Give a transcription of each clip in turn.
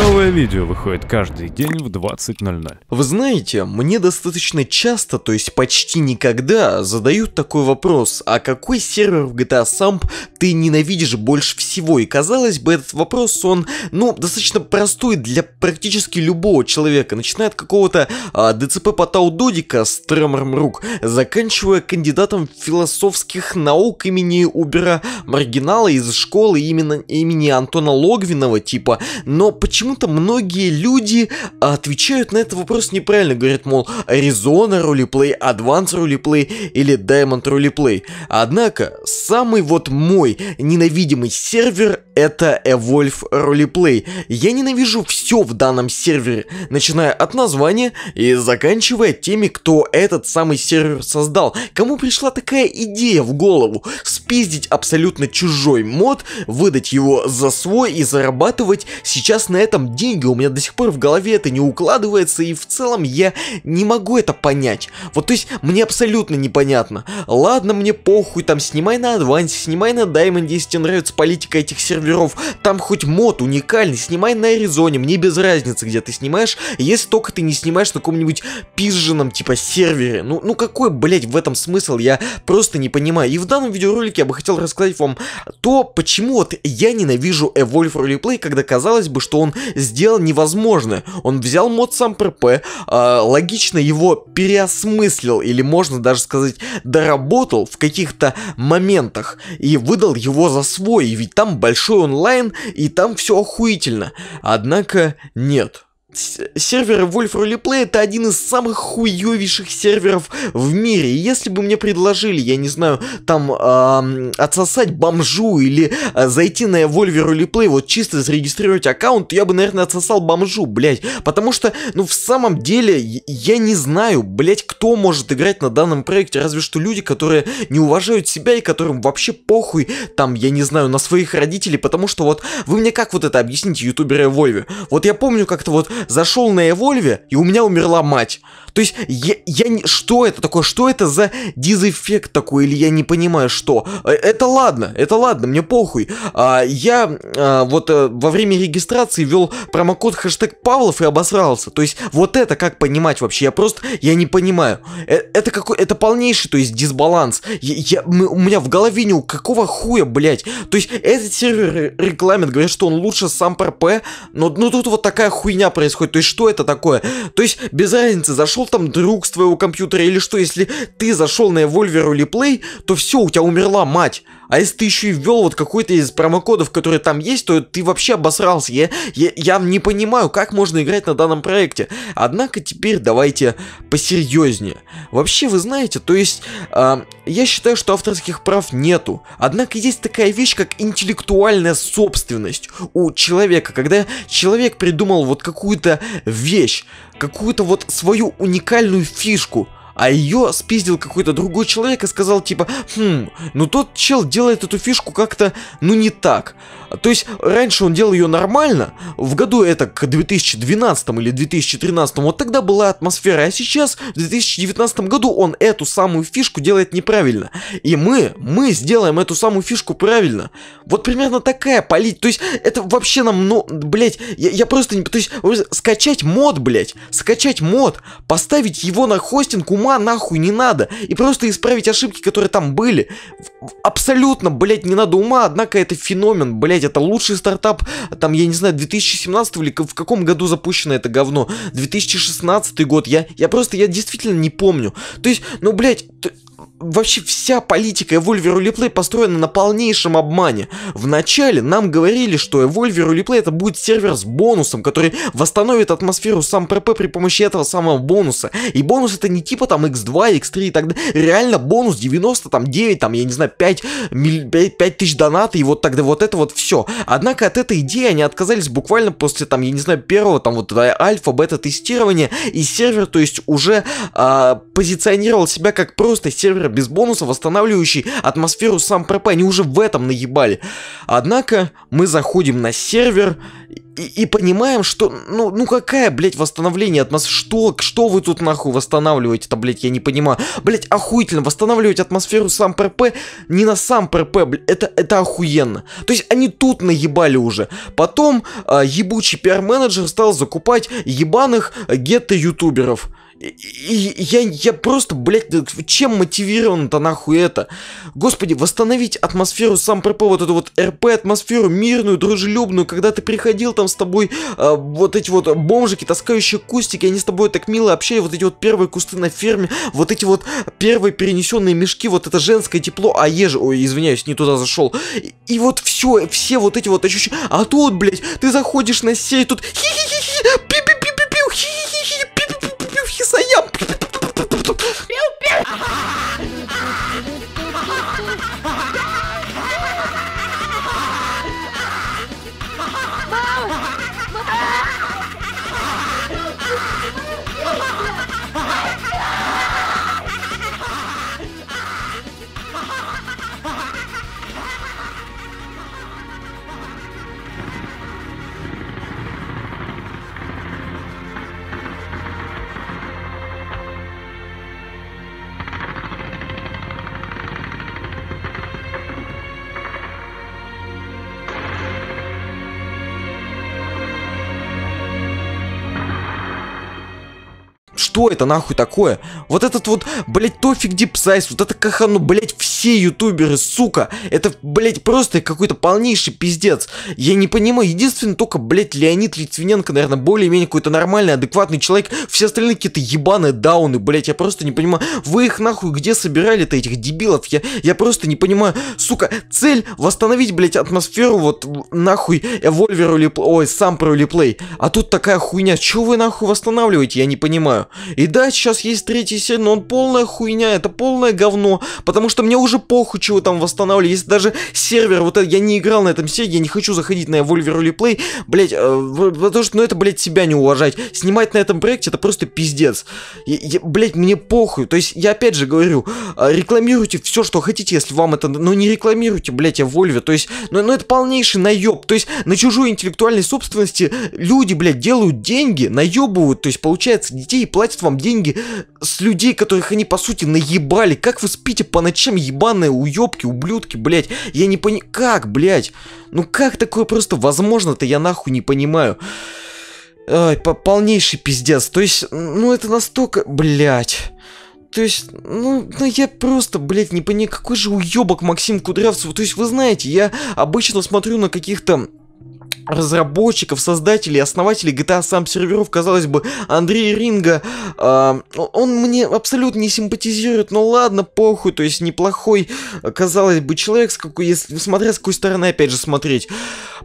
no Новое видео выходит каждый день в 20.00. Вы знаете, мне достаточно часто, то есть почти никогда, задают такой вопрос, а какой сервер в GTA Samp ты ненавидишь больше всего? И казалось бы, этот вопрос, он, ну, достаточно простой для практически любого человека, начиная от какого-то а, ДЦП по Тау с тремором рук, заканчивая кандидатом философских наук имени Убера Маргинала из школы именно имени Антона Логвинова, типа, но почему-то многие люди а, отвечают на этот вопрос неправильно. Говорят, мол, Arizona ролеплей, Advanced ролеплей или Diamond ролеплей. Однако, самый вот мой ненавидимый сервер это Evolve Roleplay. Я ненавижу все в данном сервере, начиная от названия и заканчивая теми, кто этот самый сервер создал. Кому пришла такая идея в голову? Спиздить абсолютно чужой мод, выдать его за свой и зарабатывать сейчас на этом деньги, у меня до сих пор в голове это не укладывается, и в целом я не могу это понять. Вот, то есть, мне абсолютно непонятно. Ладно, мне похуй, там, снимай на Адвансе, снимай на Даймонде, если тебе нравится политика этих серверов, там хоть мод уникальный, снимай на Аризоне, мне без разницы, где ты снимаешь, если только ты не снимаешь на каком-нибудь пизженном, типа, сервере. Ну, ну какой, блять, в этом смысл, я просто не понимаю. И в данном видеоролике я бы хотел рассказать вам то, почему вот я ненавижу Evolve Roleplay, когда казалось бы, что он сделал невозможное. Он взял мод сам ПРП, э, а, логично его переосмыслил, или можно даже сказать, доработал в каких-то моментах и выдал его за свой, ведь там большой онлайн и там все охуительно. Однако нет сервер Wolf Roleplay это один из самых хуёвейших серверов в мире. И если бы мне предложили, я не знаю, там э, отсосать бомжу или э, зайти на Wolver Roleplay, вот чисто зарегистрировать аккаунт, я бы, наверное, отсосал бомжу, блять, Потому что, ну, в самом деле, я не знаю, блять, кто может играть на данном проекте, разве что люди, которые не уважают себя и которым вообще похуй, там, я не знаю, на своих родителей, потому что вот, вы мне как вот это объясните, ютуберы Вольве? Вот я помню как-то вот зашел на Эвольве, и у меня умерла мать. То есть, я, я не... Что это такое? Что это за дизэффект такой? Или я не понимаю, что? Э, это ладно, это ладно, мне похуй. А, я а, вот а, во время регистрации ввел промокод хэштег Павлов и обосрался. То есть, вот это как понимать вообще? Я просто, я не понимаю. Э, это какой, это полнейший, то есть, дисбаланс. Я, я, у меня в голове не у какого хуя, блять. То есть, этот сервер рекламит, говорят, что он лучше сам ПРП, но ну, тут вот такая хуйня происходит. То есть, что это такое? То есть, без разницы, зашел зашел там друг с твоего компьютера или что, если ты зашел на Эвольверу или Play, то все, у тебя умерла мать. А если ты еще и ввел вот какой-то из промокодов, которые там есть, то ты вообще обосрался. Я, я, я не понимаю, как можно играть на данном проекте. Однако теперь давайте посерьезнее. Вообще, вы знаете, то есть, э, я считаю, что авторских прав нету. Однако есть такая вещь, как интеллектуальная собственность у человека. Когда человек придумал вот какую-то вещь, какую-то вот свою уникальную фишку, а ее спиздил какой-то другой человек и сказал типа, хм, ну тот чел делает эту фишку как-то, ну не так. То есть раньше он делал ее нормально, в году это к 2012 или 2013, вот тогда была атмосфера, а сейчас в 2019 году он эту самую фишку делает неправильно. И мы, мы сделаем эту самую фишку правильно. Вот примерно такая полит, то есть это вообще нам, ну, блять, я, я просто не, то есть скачать мод, блять, скачать мод, поставить его на хостинг ума ума нахуй не надо. И просто исправить ошибки, которые там были. Абсолютно, блядь, не надо ума, однако это феномен, блядь, это лучший стартап, там, я не знаю, 2017 или в каком году запущено это говно, 2016 год, я, я просто, я действительно не помню. То есть, ну, блядь, вообще вся политика Evolver Replay построена на полнейшем обмане. Вначале нам говорили, что Evolver Replay это будет сервер с бонусом, который восстановит атмосферу сам ПП при помощи этого самого бонуса. И бонус это не типа там x2, x3 и так далее. Реально бонус 90, там 9, там я не знаю, 5, 5, 5 тысяч доната и вот тогда вот это вот все. Однако от этой идеи они отказались буквально после там, я не знаю, первого там вот альфа, бета тестирования и сервер, то есть уже э, позиционировал себя как просто сервер без бонуса, восстанавливающий атмосферу сам прп Они уже в этом наебали. Однако мы заходим на сервер и, и понимаем, что, ну, ну какая, блядь, восстановление атмосферы, что, что вы тут нахуй восстанавливаете-то, блядь, я не понимаю, блядь, охуительно, восстанавливать атмосферу сам ПРП, не на сам ПРП, блядь, это, это охуенно, то есть они тут наебали уже, потом э, ебучий пиар-менеджер стал закупать ебаных гетто-ютуберов, я, я просто, блядь, чем мотивировано-то нахуй это? Господи, восстановить атмосферу сам ПРП, вот эту вот РП-атмосферу, мирную, дружелюбную, когда ты приходил там с тобой, э, вот эти вот бомжики, таскающие кустики, они с тобой так мило общались, вот эти вот первые кусты на ферме, вот эти вот первые перенесенные мешки, вот это женское тепло, а еже, Ой, извиняюсь, не туда зашел. И, и вот все, все вот эти вот ощущения. А тут, блядь, ты заходишь на сей тут хи-хи-хи-хи, что это нахуй такое? Вот этот вот, блядь, Тофик Дипсайс, вот это Кахану, блядь, все ютуберы, сука. Это, блядь, просто какой-то полнейший пиздец. Я не понимаю, единственный только, блядь, Леонид Литвиненко, наверное, более-менее какой-то нормальный, адекватный человек. Все остальные какие-то ебаные дауны, блядь, я просто не понимаю. Вы их нахуй где собирали-то, этих дебилов? Я, я просто не понимаю. Сука, цель восстановить, блядь, атмосферу вот нахуй Эвольверу Липлей, ой, сам про Липлей. А тут такая хуйня, Чего вы нахуй восстанавливаете, я не понимаю. И да, сейчас есть третий серия, но он полная хуйня, это полное говно, потому что мне уже похуй, чего там восстанавливать. Если даже сервер, вот это, я не играл на этом сервере, я не хочу заходить на Evolver Replay, блять, э, потому что, ну это, блять, себя не уважать. Снимать на этом проекте это просто пиздец. блять, мне похуй. То есть, я опять же говорю, э, рекламируйте все, что хотите, если вам это, но не рекламируйте, блять, Evolver. То есть, ну, ну это полнейший наеб. То есть, на чужой интеллектуальной собственности люди, блять, делают деньги, наебывают, то есть, получается, детей платят платят вам деньги с людей, которых они по сути наебали. Как вы спите по ночам, ебаные уебки, ублюдки, блядь? Я не пони... Как, блядь? Ну как такое просто возможно-то, я нахуй не понимаю. Ой, по полнейший пиздец. То есть, ну это настолько... Блядь. То есть, ну, ну я просто, блядь, не понимаю, какой же уебок Максим Кудрявцев. То есть, вы знаете, я обычно смотрю на каких-то разработчиков, создателей, основателей GTA сам серверов, казалось бы, Андрей Ринга, э, он мне абсолютно не симпатизирует, но ну ладно, похуй, то есть неплохой, казалось бы, человек, с какой, если, смотря с какой стороны опять же смотреть.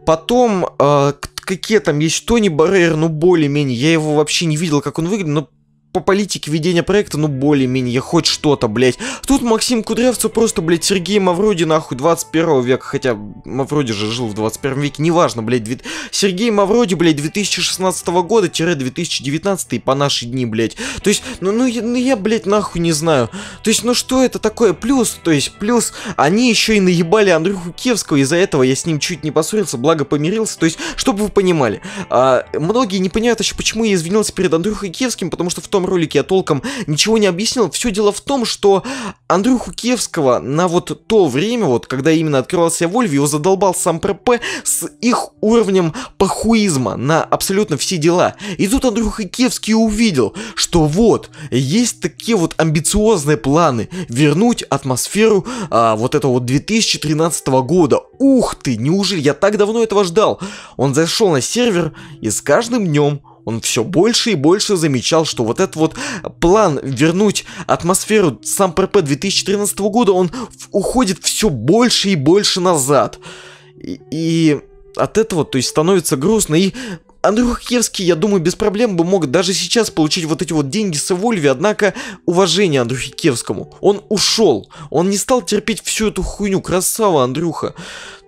Потом, э, какие там есть Тони Баррер, ну более-менее, я его вообще не видел, как он выглядит, но по политике ведения проекта, ну, более-менее, хоть что-то, блядь. Тут Максим Кудрявцев просто, блядь, Сергей Мавроди, нахуй, 21 века, хотя Мавроди же жил в 21 веке, неважно, блядь, дви... Сергей Мавроди, блядь, 2016 года-2019 по наши дни, блядь. То есть, ну, ну, я, ну, я, блядь, нахуй не знаю. То есть, ну, что это такое? Плюс, то есть, плюс, они еще и наебали Андрюху Кевского, из-за этого я с ним чуть не поссорился, благо помирился. То есть, чтобы вы понимали, а, многие не понимают еще, почему я извинился перед Андрюхой Кевским, потому что в том этом ролике я толком ничего не объяснил. Все дело в том, что Андрюху Киевского на вот то время, вот когда именно открывался Вольв, его задолбал сам ПРП с их уровнем пахуизма на абсолютно все дела. И тут Андрюха Киевский увидел, что вот, есть такие вот амбициозные планы вернуть атмосферу а, вот этого вот 2013 года. Ух ты, неужели я так давно этого ждал? Он зашел на сервер и с каждым днем он все больше и больше замечал, что вот этот вот план вернуть атмосферу сам ПРП 2013 года, он уходит все больше и больше назад. И, и от этого, то есть, становится грустно. И Андрюх Киевский, я думаю, без проблем бы мог даже сейчас получить вот эти вот деньги с Эвольви, однако уважение Андрюхе Киевскому. Он ушел, он не стал терпеть всю эту хуйню, красава Андрюха.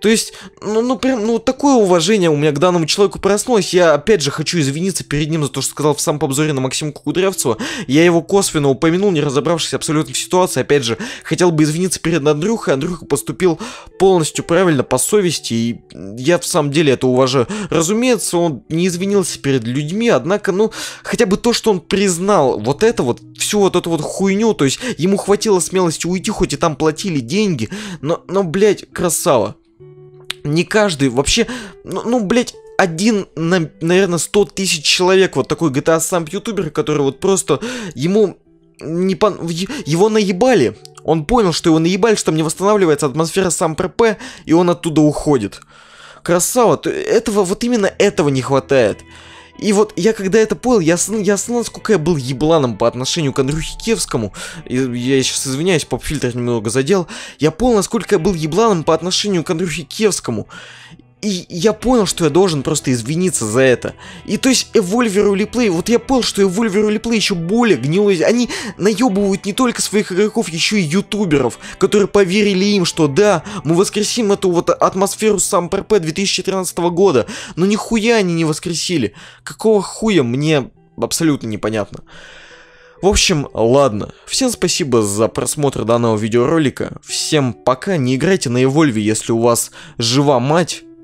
То есть, ну, ну прям, ну такое уважение у меня к данному человеку проснулось. Я опять же хочу извиниться перед ним за то, что сказал в самом обзоре на Максима Кудрявцева. Я его косвенно упомянул, не разобравшись абсолютно в ситуации. Опять же, хотел бы извиниться перед Андрюхой. Андрюха поступил полностью правильно, по совести, и я в самом деле это уважаю. Разумеется, он не извинился перед людьми, однако, ну, хотя бы то, что он признал вот это вот, всю вот эту вот хуйню, то есть ему хватило смелости уйти, хоть и там платили деньги, но, но, блядь, красава не каждый, вообще, ну, ну блядь, один на, наверное, 100 тысяч человек, вот такой GTA сам ютубер, который вот просто ему не по... его наебали. Он понял, что его наебали, что там не восстанавливается атмосфера сам ПРП, и он оттуда уходит. Красава, этого, вот именно этого не хватает. И вот я когда это понял, я, я осознал, насколько я был ебланом по отношению к Андрюхе Кевскому. И, я сейчас извиняюсь, поп-фильтр немного задел. Я понял, насколько я был ебланом по отношению к Андрюхе Кевскому. И я понял, что я должен просто извиниться за это. И то есть Эвольверу Реплей, вот я понял, что Эвольверу Реплей еще более гнилой. Они наебывают не только своих игроков, еще и ютуберов, которые поверили им, что да, мы воскресим эту вот атмосферу сам ПРП 2013 года. Но нихуя они не воскресили. Какого хуя мне абсолютно непонятно. В общем, ладно. Всем спасибо за просмотр данного видеоролика. Всем пока. Не играйте на Эвольве, если у вас жива мать.